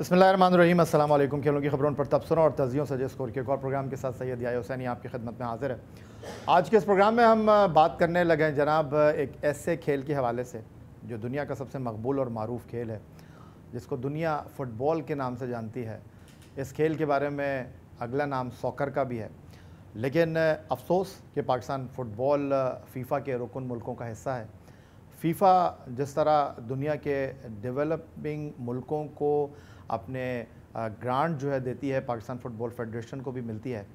बसमीम अल्लाम खेलों की खबरों पर तबसरों और तजियों से स्कोर के एक और प्रोग्राम के साथ सैयद या हुसैनी आपकी खदमत में हाजिर है आज के इस प्रोग्राम में हम बात करने लगे हैं जनाब एक ऐसे खेल के हवाले से जो दुनिया का सबसे मकबूल और मरूफ खेल है जिसको दुनिया फ़ुटबॉल के नाम से जानती है इस खेल के बारे में अगला नाम सॉकर का भी है लेकिन अफसोस कि पाकिस्तान फ़ुटबॉल फ़ीफ़ा के रुकन मुल्कों का हिस्सा है फ़ीफ़ा जिस तरह दुनिया के डेवलपिंग मुल्कों को अपने ग्रांट जो है देती है पाकिस्तान फुटबॉल फेडरेशन को भी मिलती है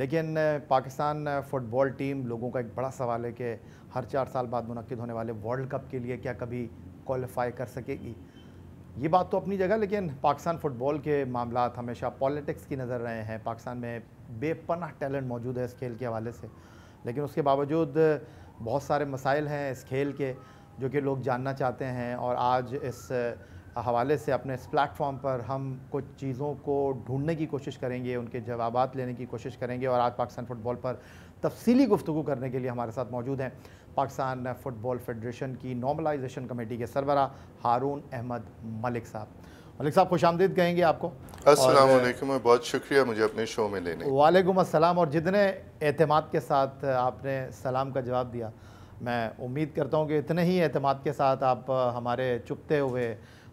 लेकिन पाकिस्तान फुटबॉल टीम लोगों का एक बड़ा सवाल है कि हर चार साल बाद मनद होने वाले वर्ल्ड कप के लिए क्या कभी क्वालिफाई कर सकेगी ये बात तो अपनी जगह लेकिन पाकिस्तान फ़ुटबॉल के मामला हमेशा पॉलिटिक्स की नज़र रहे हैं पाकिस्तान में बेपनाह टैलेंट मौजूद है इस खेल के हवाले से लेकिन उसके बावजूद बहुत सारे मसाइल हैं इस खेल के जो कि लोग जानना चाहते हैं और आज इस हवाले से अपने इस प्लेटफॉर्म पर हम कुछ चीज़ों को ढूंढने की कोशिश करेंगे उनके जवाब लेने की कोशिश करेंगे और आज पाकिस्तान फ़ुटबॉल पर तफसीली गुफ्तु करने के लिए हमारे साथ मौजूद हैं पाकिस्तान फ़ुटबॉल फेडरेशन की नॉर्मलाइजेशन कमेटी के सरबरा हारून अहमद मलिक साहब मलिक साहब खुश आमदीद कहेंगे आपको अस्सलाम वालेकुम बहुत शुक्रिया मुझे अपने शो में लेने वालेकुम असलम और जितने अहतमाद के साथ आपने सलाम का जवाब दिया मैं उम्मीद करता हूँ कि इतने ही अहतमाद के साथ आप हमारे चुपते हुए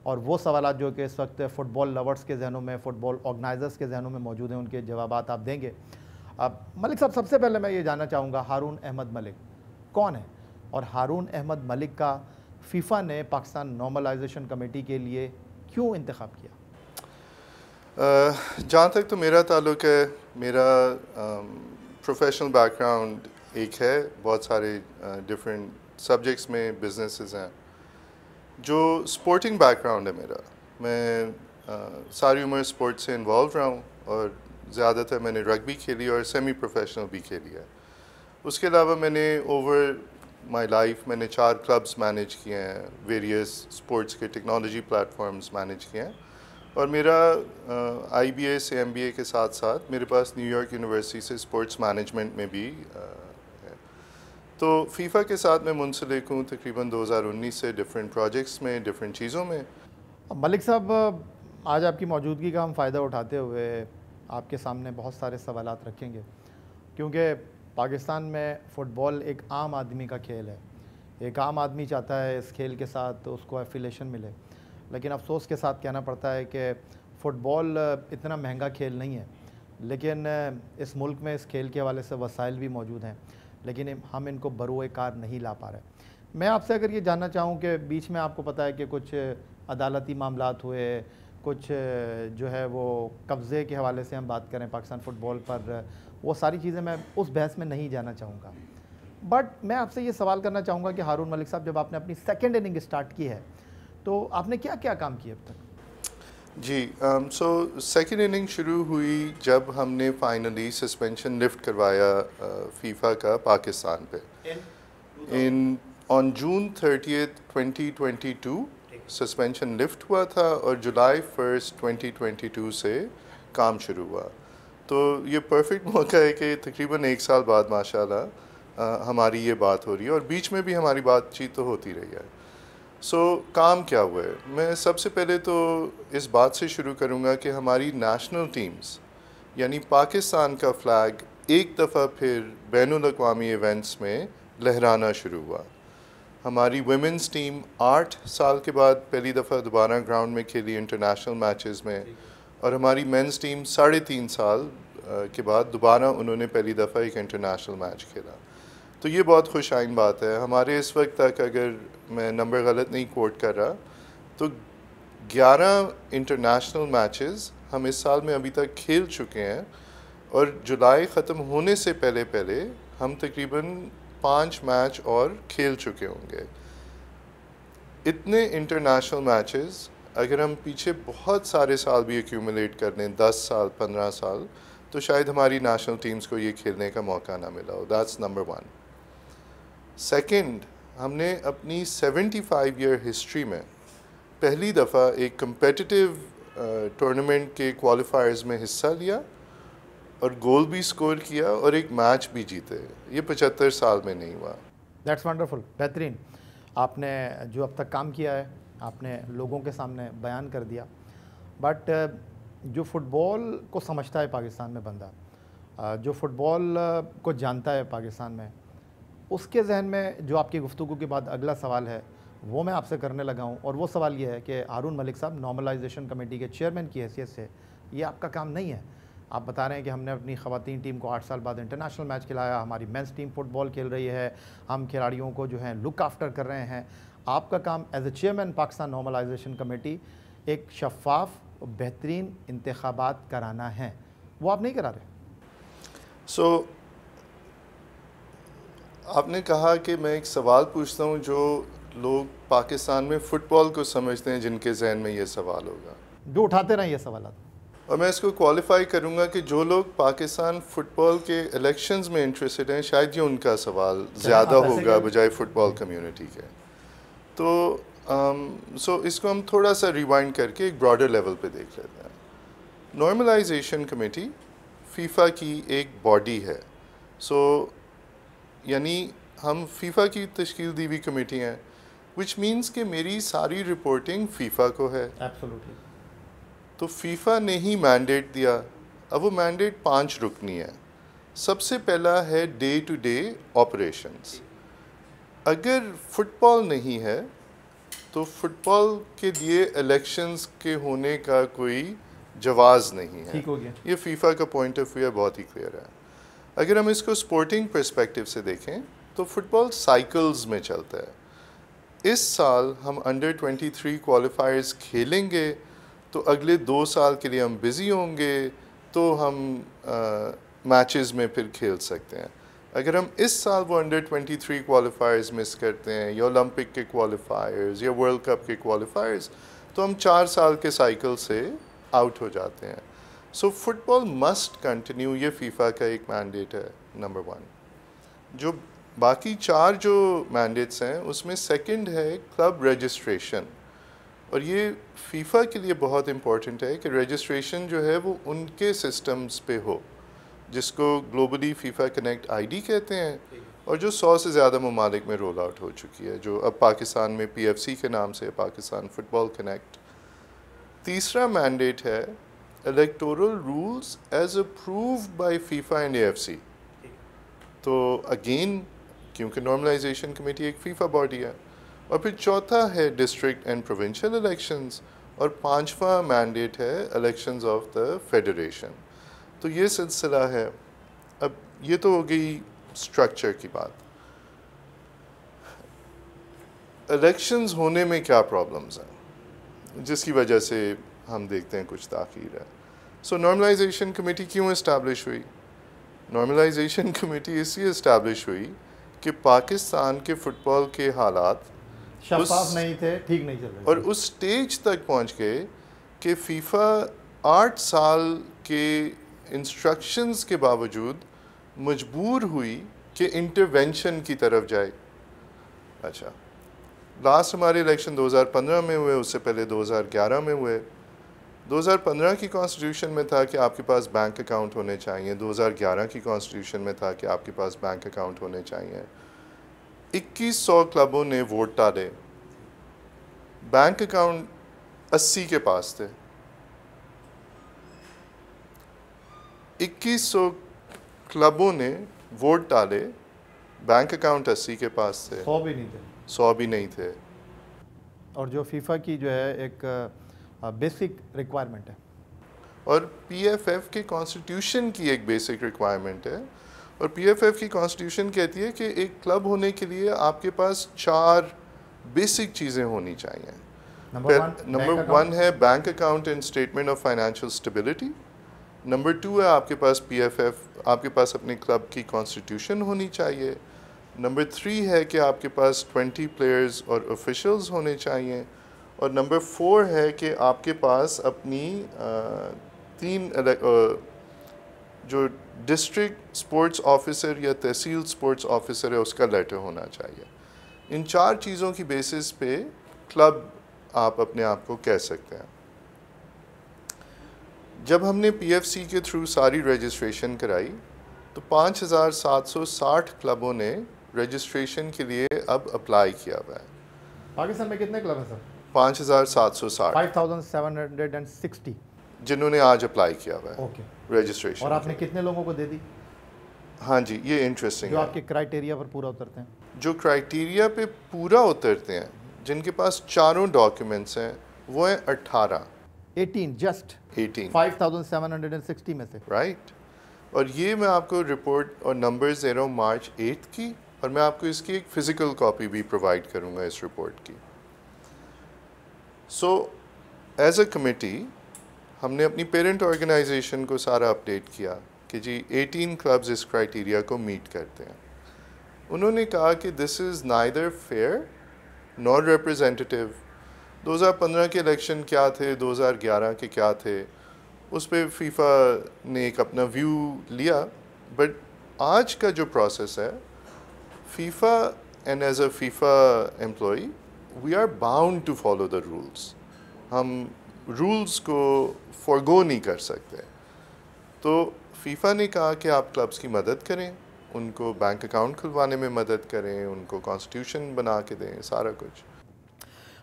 और वो सवाल जो कि इस वक्त फ़ुटबॉल लवर्स के जहनों में फ़ुटबॉल ऑर्गनाइजर्स के जहनों में मौजूद हैं उनके जवाब आप देंगे अब मलिक साहब सबसे पहले मैं ये जानना चाहूँगा हारून अहमद मलिक कौन है और हारून अहमद मलिक का फीफा ने पाकिस्तान नॉर्मलाइजेशन कमेटी के लिए क्यों इंतखब किया जहाँ तक तो मेरा ताल्लुक है मेरा प्रोफेशनल बैकग्राउंड एक है बहुत सारे डिफरेंट सब्जेक्ट्स में बिजनेसेस हैं जो स्पोर्टिंग बैकग्राउंड है मेरा मैं आ, सारी उम्र स्पोर्ट्स से इन्वॉल्व रहा हूँ और ज़्यादातर मैंने रग्बी खेली और सेमी प्रोफेशनल भी खेली है उसके अलावा मैंने ओवर माई लाइफ मैंने चार क्लब्स मैनेज किए हैं वेरियस स्पोर्ट्स के टेक्नोलॉजी प्लेटफॉर्म्स मैनेज किए हैं और मेरा आई बी ए से एम बी ए के साथ साथ मेरे पास न्यूयॉर्क यूनिवर्सिटी से स्पोर्ट्स मैनेजमेंट में भी तो फीफा के साथ मैं मुंसलिक हूँ तकरीबन 2019 से डिफरेंट प्रोजेक्ट्स में डिफरेंट चीज़ों में मलिक साहब आज आपकी मौजूदगी का हम फ़ायदा उठाते हुए आपके सामने बहुत सारे सवाल रखेंगे क्योंकि पाकिस्तान में फ़ुटबॉल एक आम आदमी का खेल है एक आम आदमी चाहता है इस खेल के साथ तो उसको एफिलेशन मिले लेकिन अफसोस के साथ कहना पड़ता है कि फ़ुटबॉल इतना महंगा खेल नहीं है लेकिन इस मुल्क में इस खेल के हवाले से वसाइल भी मौजूद हैं लेकिन हम इनको बरूए कार नहीं ला पा रहे मैं आपसे अगर ये जानना चाहूँ कि बीच में आपको पता है कि कुछ अदालती मामला हुए कुछ जो है वो कब्ज़े के हवाले से हम बात करें पाकिस्तान फ़ुटबॉल पर वो सारी चीज़ें मैं उस बहस में नहीं जाना चाहूँगा बट मैं आपसे ये सवाल करना चाहूँगा कि हारून मलिक साहब जब आपने अपनी सेकेंड इनिंग स्टार्ट की है तो आपने क्या क्या काम किया अब तक जी सो सेकेंड इनिंग शुरू हुई जब हमने फाइनली सस्पेंशन लिफ्ट करवाया फीफा uh, का पाकिस्तान पे in on June twenty 2022 suspension lift हुआ था और जुलाई फर्स्ट 2022 से काम शुरू हुआ तो ये परफेक्ट मौका है कि तकरीबन एक साल बाद माशाल्लाह uh, हमारी ये बात हो रही है और बीच में भी हमारी बातचीत तो होती रही है सो so, काम क्या हुआ है मैं सबसे पहले तो इस बात से शुरू करूँगा कि हमारी नेशनल टीम्स यानी पाकिस्तान का फ्लैग एक दफ़ा फिर बैन अवी इवेंट्स में लहराना शुरू हुआ हमारी वुमेंस टीम आठ साल के बाद पहली दफ़ा दोबारा ग्राउंड में खेली इंटरनेशनल मैचेस में और हमारी मेंस टीम साढ़े तीन साल के बाद दोबारा उन्होंने पहली दफ़ा एक इंटरनेशनल मैच खेला तो ये बहुत खुश आइन बात है हमारे इस वक्त तक अगर मैं नंबर गलत नहीं कोट कर रहा तो 11 इंटरनेशनल मैचेस हम इस साल में अभी तक खेल चुके हैं और जुलाई ख़त्म होने से पहले पहले हम तकरीबन पाँच मैच और खेल चुके होंगे इतने इंटरनेशनल मैचेस अगर हम पीछे बहुत सारे साल भी एक्यूमुलेट कर लें दस साल पंद्रह साल तो शायद हमारी नेशनल टीम्स को ये खेलने का मौका ना मिला हो दैट्स नंबर वन सेकंड हमने अपनी 75 ईयर हिस्ट्री में पहली दफ़ा एक कम्पटिटिव टूर्नामेंट uh, के क्वालिफायर्स में हिस्सा लिया और गोल भी स्कोर किया और एक मैच भी जीते ये पचहत्तर साल में नहीं हुआ दैट्स वंडरफुल बेहतरीन आपने जो अब तक काम किया है आपने लोगों के सामने बयान कर दिया बट uh, जो फुटबॉल को समझता है पाकिस्तान में बंदा uh, जो फुटबॉल को जानता है पाकिस्तान में उसके जहन में जो आपकी गुफ्तु के बाद अगला सवाल है वो मैं आपसे करने लगा हूँ और वो सवाल ये है कि हारून मलिक साहब नॉर्मलाइजेशन कमेटी के चेयरमैन की हैसियत से ये आपका काम नहीं है आप बता रहे हैं कि हमने अपनी खातन टीम को आठ साल बाद इंटरनेशनल मैच खिलाया हमारी मेंस टीम फुटबॉल खेल रही है हम खिलाड़ियों को जो है लुक आफ्टर कर रहे हैं आपका काम as a chairman Pakistan normalization committee एक शफाफ बेहतरीन इंतबात कराना है वो आप नहीं करा रहे सो so, आपने कहा कि मैं एक सवाल पूछता हूँ जो लोग पाकिस्तान में फ़ुटबॉल को समझते हैं जिनके जहन में ये सवाल होगा जो उठाते रहें ये सवाल और मैं इसको क्वालिफाई करूँगा कि जो लोग पाकिस्तान फ़ुटबॉल के इलेक्शंस में इंटरेस्टेड हैं शायद ये उनका सवाल हाँ, ज़्यादा होगा बजाय फ़ुटबॉल कम्युनिटी के तो आम, um, सो इसको हम थोड़ा सा रिवाइंड करके एक ब्रॉडर लेवल पे देख लेते हैं नॉर्मलाइजेशन कमेटी फीफा की एक बॉडी है सो यानी हम फीफा की तश्ल दी हुई कमेटी हैं विच मीन्स कि मेरी सारी रिपोर्टिंग फीफा को है Absolutely. तो फीफा ने ही मैंडेट दिया अब वो मैंडेट पांच रुकनी है सबसे पहला है डे टू डे ऑपरेशंस अगर फुटबॉल नहीं है तो फुटबॉल के लिए इलेक्शंस के होने का कोई जवाज़ नहीं है ठीक हो गया ये फीफा का पॉइंट ऑफ व्यू है बहुत ही क्लियर है अगर हम इसको स्पोर्टिंग परस्पेक्टिव से देखें तो फुटबॉल साइकिल्स में चलता है इस साल हम अंडर 23 क्वालिफायर्स खेलेंगे तो अगले दो साल के लिए हम बिज़ी होंगे तो हम मैचेस में फिर खेल सकते हैं अगर हम इस साल वो अंडर 23 क्वालिफायर्स मिस करते हैं या ओलंपिक के क्वालिफायर्स या वर्ल्ड कप के क्वालिफायर्स तो हम चार साल के साइकिल से आउट हो जाते हैं सो फुटबॉल मस्ट कंटिन्यू ये फीफा का एक मैंडेट है नंबर वन जो बाकी चार जो मैंडेट्स हैं उसमें सेकंड है क्लब रजिस्ट्रेशन और ये फीफा के लिए बहुत इम्पॉर्टेंट है कि रजिस्ट्रेशन जो है वो उनके सिस्टम्स पे हो जिसको ग्लोबली फीफा कनेक्ट आईडी कहते हैं और जो सौ से ज़्यादा ममालिक में रोल आउट हो चुकी है जो अब पाकिस्तान में पीएफसी के नाम से पाकिस्तान फुटबॉल कनेक्ट तीसरा मैंडेट है rules as approved by FIFA and F C तो अगेन क्योंकि नॉर्मलाइजेशन कमेटी एक फीफा बॉडी है और फिर चौथा है डिस्ट्रिक्ट एंड प्रोविंशियल इलेक्शंस और पांचवा मैंडेट है इलेक्शंस ऑफ द फेडरेशन तो ये सिलसिला है अब ये तो हो गई स्ट्रक्चर की बात इलेक्शंस होने में क्या प्रॉब्लम्स हैं जिसकी वजह से हम देखते हैं कुछ ताखीर है सो नॉर्मलाइजेशन कमेटी क्यों इस्टेब्लिश हुई नॉर्मलाइजेशन कमेटी इसलिए इस्टेब्लिश हुई कि पाकिस्तान के फुटबॉल के हालात शफाफ नहीं थे ठीक नहीं चल रहे और उस स्टेज तक पहुंच गए कि फीफा आठ साल के इंस्ट्रक्शंस के बावजूद मजबूर हुई कि इंटरवेंशन की तरफ जाए अच्छा लास्ट हमारे इलेक्शन 2015 में हुए उससे पहले 2011 में हुए 2015 की कॉन्स्टिट्यूशन में था कि आपके पास बैंक अकाउंट होने चाहिए 2011 की कॉन्स्टिट्यूशन में था कि आपके पास बैंक अकाउंट होने चाहिए 2100 क्लबों ने वोट डाले बैंक अकाउंट 80 के पास थे 2100 क्लबों ने वोट डाले बैंक अकाउंट 80 के पास थे सौ भी नहीं थे सौ भी नहीं थे और जो फीफा की जो है एक आ... बेसिक रिक्वायरमेंट है और पीएफएफ के कॉन्स्टिट्यूशन की एक बेसिक रिक्वायरमेंट है और पीएफएफ की कॉन्स्टिट्यूशन कहती है कि एक क्लब होने के लिए आपके पास चार बेसिक चीज़ें होनी चाहिए नंबर वन है bank account and statement of financial stability number two है आपके पास पीएफएफ आपके पास अपने क्लब की कॉन्स्टिट्यूशन होनी चाहिए नंबर थ्री है कि आपके पास ट्वेंटी प्लेयर्स और ऑफिशल्स होने चाहिए और नंबर फोर है कि आपके पास अपनी तीन जो डिस्ट्रिक्ट स्पोर्ट्स ऑफिसर या तहसील स्पोर्ट्स ऑफिसर है उसका लेटर होना चाहिए इन चार चीज़ों की बेसिस पे क्लब आप अपने आप को कह सकते हैं जब हमने पीएफसी के थ्रू सारी रजिस्ट्रेशन कराई तो 5,760 क्लबों ने रजिस्ट्रेशन के लिए अब अप्लाई किया हुआ है पाकिस्तान में कितने क्लब हैं सर पाँच जिन्होंने आज अप्लाई किया हुआ है ओके okay. रजिस्ट्रेशन और आपने कितने लोगों को दे दी हाँ जी ये इंटरेस्टिंग जो आपके क्राइटेरिया पर पूरा उतरते हैं जो क्राइटेरिया पे पूरा उतरते हैं जिनके पास चारों डॉक्यूमेंट्स हैं वो है अट्ठारह eighteen just eighteen five thousand seven hundred and sixty में से राइट right. और ये मैं आपको रिपोर्ट और नंबर्स दे रहा हूँ मार्च एट की और मैं आपको इसकी एक फ़िज़िकल कॉपी भी प्रोवाइड करूँगा इस रिपोर्ट की सो एज अ कमेटी हमने अपनी पेरेंट ऑर्गेनाइजेशन को सारा अपडेट किया कि जी 18 क्लब्स इस क्राइटेरिया को मीट करते हैं उन्होंने कहा कि this is neither fair non representative 2015 के इलेक्शन क्या थे 2011 के क्या थे उस पर फीफा ने एक अपना व्यू लिया बट आज का जो प्रोसेस है FIFA and as a FIFA employee we are bound to follow the rules हम रूल्स को फॉरगो नहीं कर सकते तो फीफा ने कहा कि आप क्लब्स की मदद करें उनको बैंक अकाउंट खुलवाने में मदद करें उनको कॉन्स्टिट्यूशन बना के दें सारा कुछ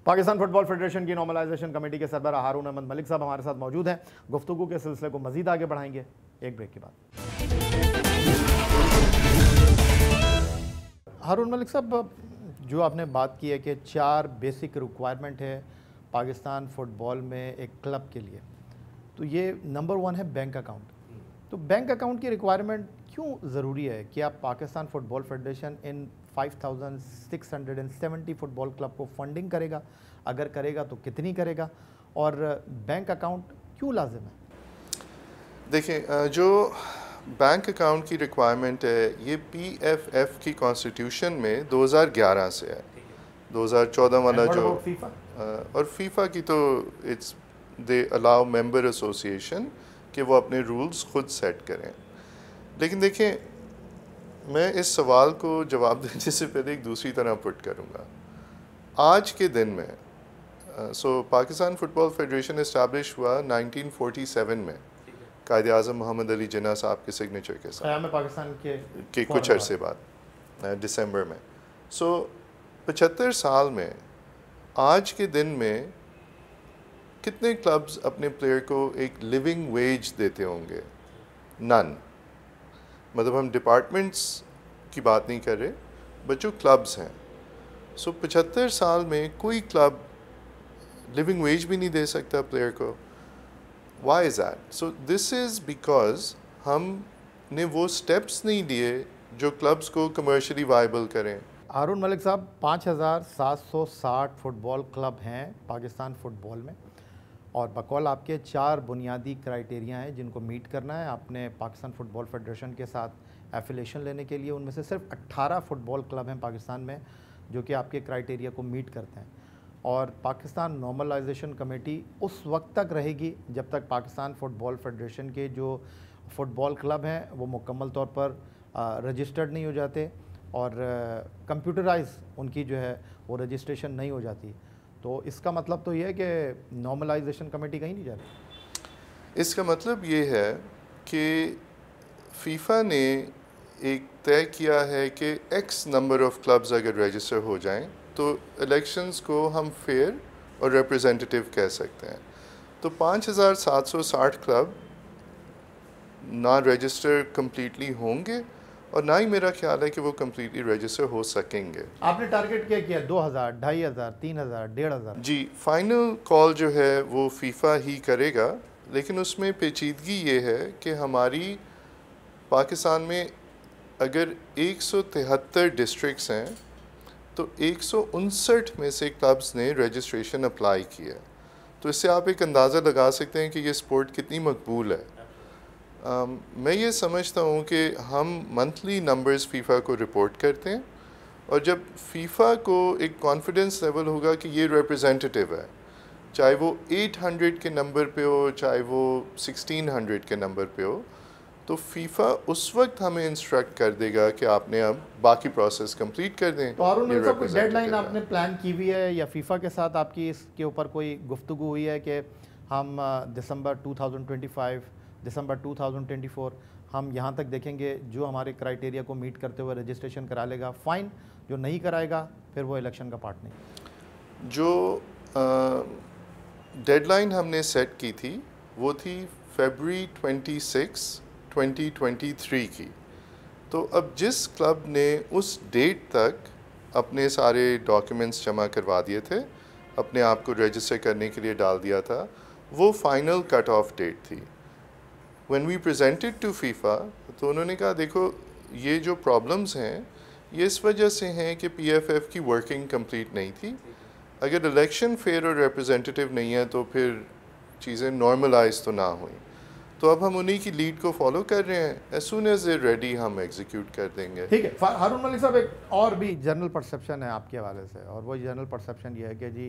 पाकिस्तान फुटबॉल फेडरेशन की नॉर्मलाइजेशन कमेटी के सरबरा हारून अहमद मलिक साहब हमारे साथ मौजूद हैं गुफ्तु के सिलसिले को मजीद आगे बढ़ाएंगे एक ब्रेक के बाद हारून मलिक साहब जो आपने बात की है कि चार बेसिक रिक्वायरमेंट है पाकिस्तान फुटबॉल में एक क्लब के लिए तो ये नंबर वन है बैंक अकाउंट तो बैंक अकाउंट की रिक्वायरमेंट क्यों ज़रूरी है कि आप पाकिस्तान फुटबॉल फेडरेशन इन 5,670 फुटबॉल क्लब को फंडिंग करेगा अगर करेगा तो कितनी करेगा और बैंक अकाउंट क्यों लाजिम है देखिए जो बैंक अकाउंट की रिक्वायरमेंट है ये पी एफ एफ की कॉन्स्टिट्यूशन में 2011 से है 2014 वाला जो और फीफा की तो it's they allow member association कि वो अपने रूल्स खुद सेट करें लेकिन देखें मैं इस सवाल को जवाब देने से पहले एक दूसरी तरह पुट करूँगा आज के दिन में so Pakistan football federation establish हुआ 1947 में कायद अजम मोहम्मद अली जना साहब के सिग्नेचर के साथ पाकिस्तान के, के कुछ अरसे बाद दिसंबर में सो so, पचहत्तर साल में आज के दिन में कितने क्लब्स अपने प्लेयर को एक लिविंग वेज देते होंगे नन मतलब हम डिपार्टमेंट्स की बात नहीं कर रहे बट जो क्लब्स हैं सो so, पचहत्तर साल में कोई क्लब लिविंग वेज भी नहीं दे सकता प्लेयर को why is that so this is because हमने वो स्टेप्स नहीं दिए जो क्लब्स को कमर्शली वाइबल करें हारून मलिक साहब 5,760 फुटबॉल क्लब हैं पाकिस्तान फुटबॉल में और बकौल आपके चार बुनियादी क्राइटेरिया हैं जिनको मीट करना है आपने पाकिस्तान फुटबॉल फेडरेशन के साथ एफिलेशन लेने के लिए उनमें से सिर्फ 18 फुटबॉल क्लब हैं पाकिस्तान में जो कि आपके क्राइटेरिया को मीट करते हैं और पाकिस्तान नॉर्मलाइजेशन कमेटी उस वक्त तक रहेगी जब तक पाकिस्तान फ़ुटबॉल फेडरेशन के जो फ़ुटबॉल क्लब हैं वो मुकम्मल तौर पर रजिस्टर्ड नहीं हो जाते और कंप्यूटराइज उनकी जो है वो रजिस्ट्रेशन नहीं हो जाती तो इसका मतलब तो ये है कि नॉर्मलाइजेशन कमेटी कहीं नहीं जा रही इसका मतलब ये है कि फीफा ने एक तय किया है कि एक्स नंबर ऑफ़ क्लब्स अगर रजिस्टर हो जाएं तो इलेक्शंस को हम फेयर और रिप्रेजेंटेटिव कह सकते हैं तो 5760 क्लब ना रजिस्टर कम्प्लीटली होंगे और ना ही मेरा ख्याल है कि वो कम्प्लीटली रजिस्टर हो सकेंगे आपने टारगेट क्या किया दो हज़ार ढाई हज़ार तीन हज़ार डेढ़ हज़ार जी फाइनल कॉल जो है वो फीफा ही करेगा लेकिन उसमें पेचीदगी ये है कि हमारी पाकिस्तान में अगर एक सौ तिहत्तर डिस्ट्रिक्स हैं तो एक में से क्लब्स ने रजिस्ट्रेशन अप्लाई किया तो इससे आप एक अंदाज़ा लगा सकते हैं कि ये स्पोर्ट कितनी मकबूल है आ, मैं ये समझता हूँ कि हम मंथली नंबर्स फीफा को रिपोर्ट करते हैं और जब फीफा को एक कॉन्फिडेंस लेवल होगा कि ये रिप्रेजेंटेटिव है चाहे वो 800 के नंबर पे हो चाहे वो 1600 के नंबर पे हो तो फीफा उस वक्त हमें इंस्ट्रक्ट कर देगा कि आपने अब बाकी प्रोसेस कंप्लीट कर दें तो हारून कोई डेडलाइन आपने प्लान की हुई है या फीफा के साथ आपकी इसके ऊपर कोई गुफ्तु हुई है कि हम दिसंबर 2025 दिसंबर 2024 हम यहाँ तक देखेंगे जो हमारे क्राइटेरिया को मीट करते हुए रजिस्ट्रेशन करा लेगा फ़ाइन जो नहीं कराएगा फिर वो इलेक्शन का पार्ट नहीं जो डेडलाइन हमने सेट की थी वो थी फेबरी ट्वेंटी 2023 की तो अब जिस क्लब ने उस डेट तक अपने सारे डॉक्यूमेंट्स जमा करवा दिए थे अपने आप को रजिस्टर करने के लिए डाल दिया था वो फाइनल कट ऑफ डेट थी when we presented to FIFA तो उन्होंने कहा देखो ये जो प्रॉब्लम्स हैं ये इस वजह से हैं कि पीएफएफ की वर्किंग कंप्लीट नहीं थी अगर इलेक्शन फेयर और रिप्रेजेंटेटिव नहीं है तो फिर चीज़ें नॉर्मलाइज तो ना हुई तो अब हम उन्हीं की लीड को फॉलो कर रहे हैं एज सुन रेडी हम एग्जीक्यूट कर देंगे ठीक है हारून मलिक साहब एक और भी जनरल परसेप्शन है आपके हवाले से और वो जनरल परसेप्शन ये है कि जी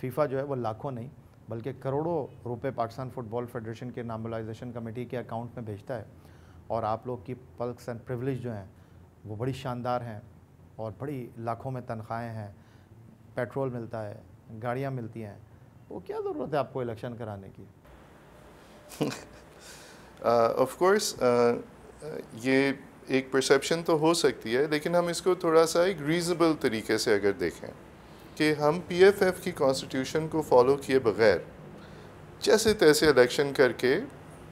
फीफा जो है वो लाखों नहीं बल्कि करोड़ों रुपए पाकिस्तान फुटबॉल फेडरेशन के नामलाइजेशन कमेटी के अकाउंट में भेजता है और आप लोग की पल्स एंड प्रिवलेज जो हैं वो बड़ी शानदार हैं और बड़ी लाखों में तनख्वाहें हैं पेट्रोल मिलता है गाड़ियाँ मिलती हैं वो क्या ज़रूरत है आपको इलेक्शन कराने की of uh, course uh, uh, ये एक परसेप्शन तो हो सकती है लेकिन हम इसको थोड़ा सा एक रीज़नेबल तरीके से अगर देखें कि हम पीएफएफ की कॉन्स्टिट्यूशन को फॉलो किए बगैर जैसे तैसे इलेक्शन करके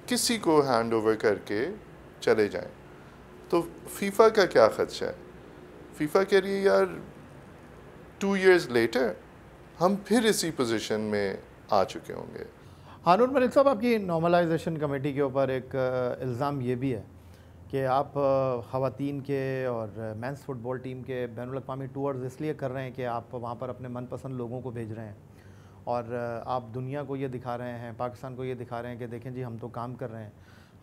किसी को हैंड ओवर करके चले जाएं तो फीफा का क्या ख़दशा है फीफा कह रही है यार टू इयर्स लेटर हम फिर इसी पोजीशन में आ चुके होंगे हानूर मलिक साहब आपकी नॉर्मलाइजेशन कमेटी के ऊपर एक इल्ज़ाम ये भी है कि आप खातन के और मेंस फुटबॉल टीम के बैन अवी टूर्स इसलिए कर रहे हैं कि आप वहाँ पर अपने मनपसंद लोगों को भेज रहे हैं और आप दुनिया को ये दिखा रहे हैं पाकिस्तान को ये दिखा रहे हैं कि देखें जी हम तो काम कर रहे हैं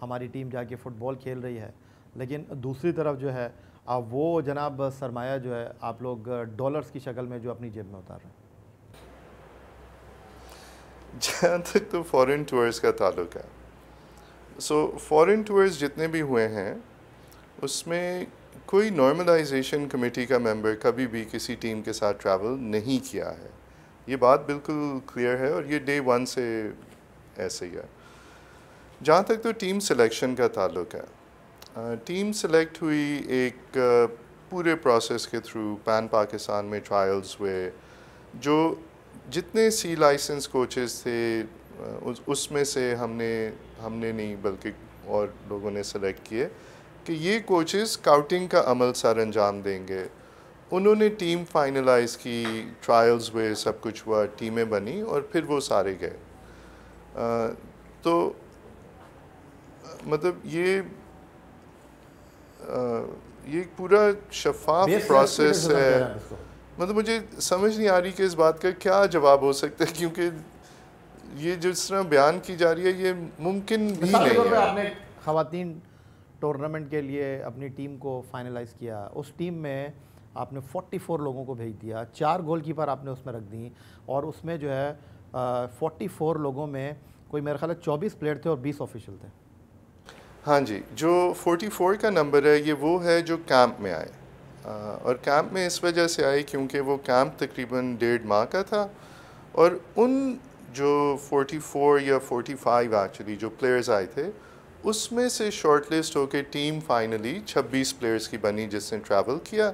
हमारी टीम जाके फ़ुटबॉल खेल रही है लेकिन दूसरी तरफ जो है आप वो जनाब सरमाया जो है आप लोग डॉलर्स की शक्ल में जो अपनी जेब में उतार रहे हैं जहाँ तक तो फॉरेन टूर्स का ताल्लुक है सो फॉरेन टूर्स जितने भी हुए हैं उसमें कोई नॉर्मलाइजेशन कमेटी का मेंबर कभी भी किसी टीम के साथ ट्रैवल नहीं किया है ये बात बिल्कुल क्लियर है और ये डे वन से ऐसे ही है जहाँ तक तो टीम सिलेक्शन का ताल्लुक है टीम सिलेक्ट हुई एक पूरे प्रोसेस के थ्रू पैन पाकिस्तान में ट्रायल्स हुए जो जितने सी लाइसेंस कोचेस थे उस उसमें से हमने हमने नहीं बल्कि और लोगों ने सेलेक्ट किए कि ये कोचेस स्काउटिंग का अमल सर अंजाम देंगे उन्होंने टीम फाइनलाइज की ट्रायल्स हुए सब कुछ हुआ टीमें बनी और फिर वो सारे गए तो मतलब ये आ, ये पूरा शफाफ प्रोसेस है मतलब मुझे समझ नहीं आ रही कि इस बात का क्या जवाब हो सकता है क्योंकि ये जिस तरह बयान की जा रही है ये मुमकिन भी नहीं है आपने खातन टूर्नामेंट के लिए अपनी टीम को फाइनलाइज किया उस टीम में आपने 44 लोगों को भेज दिया चार गोलकीपर आपने उसमें रख दी और उसमें जो है फोर्टी लोगों में कोई मेरे ख्याल चौबीस प्लेयर थे और बीस ऑफिशियल थे हाँ जी जो 44 का नंबर है ये वो है जो कैंप में आए और कैंप में इस वजह से आई क्योंकि वो कैंप तकरीबन डेढ़ माह का था और उन जो 44 या 45 एक्चुअली जो प्लेयर्स आए थे उसमें से शॉर्ट लिस्ट होकर टीम फाइनली 26 प्लेयर्स की बनी जिसने ट्रैवल किया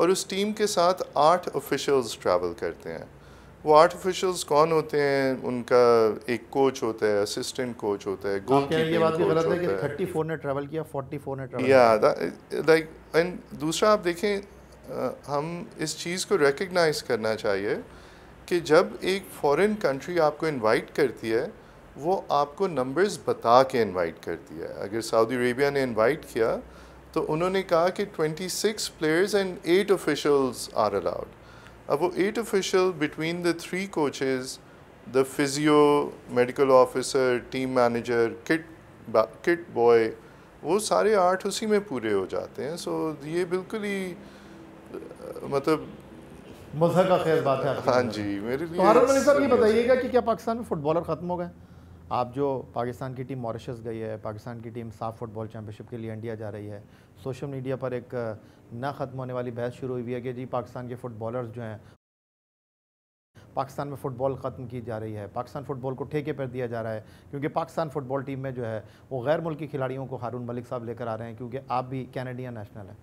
और उस टीम के साथ आठ ऑफिशल्स ट्रैवल करते हैं वो आर्टिफिशियल्स कौन होते हैं उनका एक कोच होता है असिस्टेंट कोच होता है ये बात भी गलत है कि 34 ने ट्रैवल किया 44 ने ट्रैवल या लाइक एंड दूसरा आप देखें हम इस चीज़ को रिकग्नाइज करना चाहिए कि जब एक फॉरेन कंट्री आपको इनवाइट करती है वो आपको नंबर्स बता के इनवाइट करती है अगर सऊदी अरेबिया ने इनवाइट किया तो उन्होंने कहा कि 26 players and 8 officials are allowed अब वो eight official between the three coaches the physio medical officer team manager kit kit boy वो सारे आठ उसी में पूरे हो जाते हैं सो so, ये बिल्कुल ही मतलब मजहब का खैर बात है हाँ जी मेरे लिए तो ये बताइएगा कि क्या पाकिस्तान में फुटबॉलर ख़त्म हो गए आप जो पाकिस्तान की टीम मॉरिशस गई है पाकिस्तान की टीम साफ फुटबॉल चैम्पियनशिप के लिए इंडिया जा रही है सोशल मीडिया पर एक ना ख़त्म होने वाली बहस शुरू हुई है कि जी पाकिस्तान के फुटबॉलर्स जो हैं पाकिस्तान में फ़ुटबॉल ख़त्म की जा रही है पाकिस्तान फ़ुटबॉल को ठेके पर दिया जा रहा है क्योंकि पाकिस्तान फ़ुटबॉल टीम में जो है वो गैर मुल्की खिलाड़ियों को हारून मलिक साहब लेकर आ रहे हैं क्योंकि आप भी कैनेडियन नेशनल हैं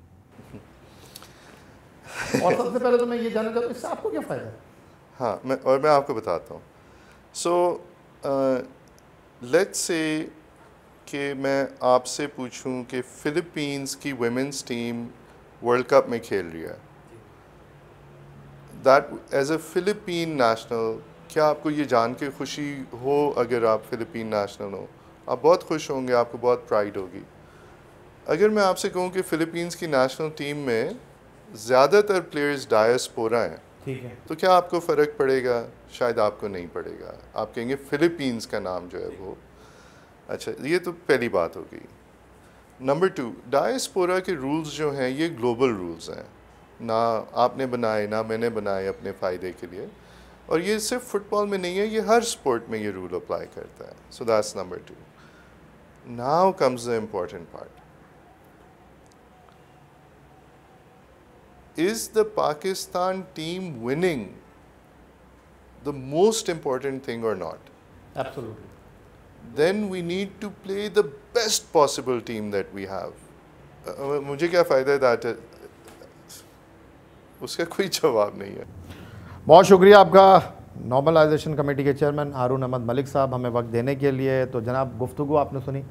और सबसे पहले तो मैं ये जानना चाहता हूँ इससे आपको क्या फ़ायदा है हाँ मैं और मैं आपको बताता हूँ सो so, uh, लेट्स से कि मैं आपसे पूछूं कि फ़िलिपींस की वेमेंस टीम वर्ल्ड कप में खेल रही है that as a Philippine national क्या आपको ये जान के खुशी हो अगर आप फ़िलिपीन नेशनल हो आप बहुत खुश होंगे आपको बहुत प्राइड होगी अगर मैं आपसे कहूँ कि फिलीपींस की नेशनल टीम में ज़्यादातर प्लेयर्स डायस्पोरा हैं है तो क्या आपको फ़र्क पड़ेगा शायद आपको नहीं पड़ेगा आप कहेंगे फिलीपींस का नाम जो है वो अच्छा ये तो पहली बात हो गई नंबर टू डायस्पोरा के रूल्स जो हैं ये ग्लोबल रूल्स हैं ना आपने बनाए ना मैंने बनाए अपने फ़ायदे के लिए और ये सिर्फ फुटबॉल में नहीं है ये हर स्पोर्ट में ये रूल अप्लाई करता है so that's number two now comes the important part is the Pakistan team winning the most important thing or not? Absolutely. Then we need to play the best possible team that we have. Uh, uh, मुझे क्या फ़ायदा है that uh, उसका कोई जवाब नहीं है बहुत शुक्रिया आपका नॉर्मलाइजेशन कमेटी के चेयरमैन हारून अहमद मलिक साहब हमें वक्त देने के लिए तो जनाब गुफ्तु आपने सुनी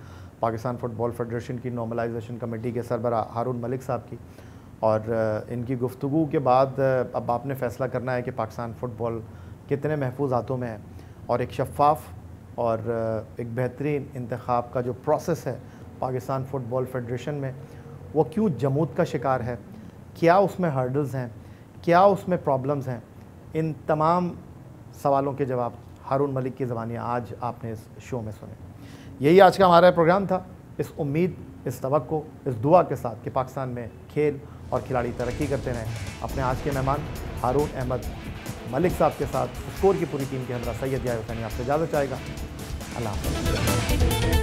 पाकिस्तान फुटबॉल फेडरेशन की नॉर्मलाइजेशन कमेटी के सरबरा हारून मलिक साहब की और इनकी गुफ्तु के बाद अब आपने फ़ैसला करना है कि पाकिस्तान फ़ुटबॉल कितने महफूज हाथों में है और एक शफाफ और एक बेहतरीन इंतखब का जो प्रोसेस है पाकिस्तान फ़ुटबॉल फेडरेशन में वो क्यों जमूत का शिकार है क्या उसमें हर्डल्स हैं क्या उसमें प्रॉब्लम्स हैं इन तमाम सवालों के जवाब हारून मलिक की ज़बानी आज आपने इस शो में सुने यही आज का हमारा प्रोग्राम था इस उम्मीद इस तो इस दुआ के साथ कि पाकिस्तान में खेल और खिलाड़ी तरक्की करते रहें अपने आज के मेहमान हारून अहमद मलिक साहब के साथ स्कोर की पूरी टीम के अंदर सैयद या हुसैनी आपसे इजाज़त चाहेगा अल्लाह हाफ़